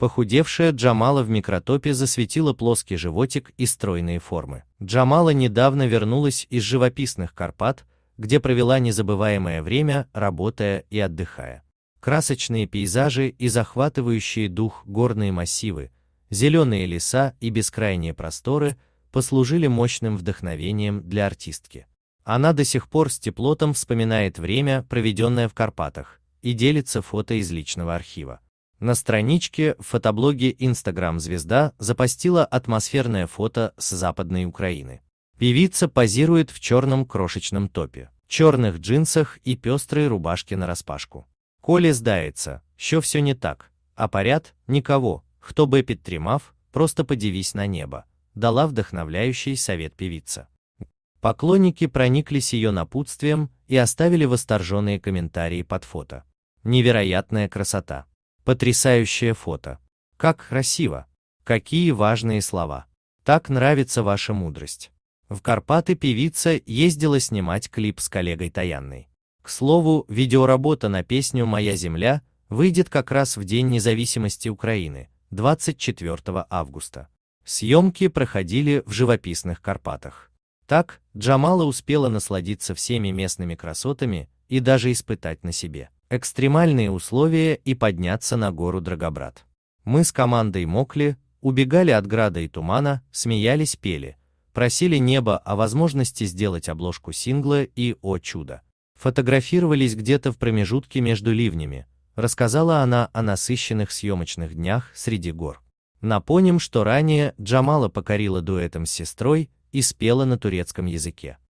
Похудевшая Джамала в микротопе засветила плоский животик и стройные формы. Джамала недавно вернулась из живописных Карпат, где провела незабываемое время, работая и отдыхая. Красочные пейзажи и захватывающие дух горные массивы, зеленые леса и бескрайние просторы послужили мощным вдохновением для артистки. Она до сих пор с теплотом вспоминает время, проведенное в Карпатах, и делится фото из личного архива. На страничке в фотоблоге Instagram звезда запостила атмосферное фото с западной Украины. Певица позирует в черном крошечном топе, черных джинсах и пестрой рубашке на распашку. Колі сдается, що все не так, а поряд никого, кто бы подтримав, просто подивись на небо, дала вдохновляющий совет певица. Поклонники прониклись ее напутствием и оставили восторженные комментарии под фото. Невероятная красота. Потрясающее фото. Как красиво. Какие важные слова. Так нравится ваша мудрость. В Карпаты певица ездила снимать клип с коллегой Таянной. К слову, видеоработа на песню «Моя земля» выйдет как раз в День независимости Украины, 24 августа. Съемки проходили в живописных Карпатах. Так, Джамала успела насладиться всеми местными красотами и даже испытать на себе экстремальные условия и подняться на гору Драгобрат. Мы с командой Мокли убегали от града и тумана, смеялись, пели, просили небо о возможности сделать обложку сингла и «О чудо!» Фотографировались где-то в промежутке между ливнями, рассказала она о насыщенных съемочных днях среди гор. Напомним, что ранее Джамала покорила дуэтом с сестрой и спела на турецком языке.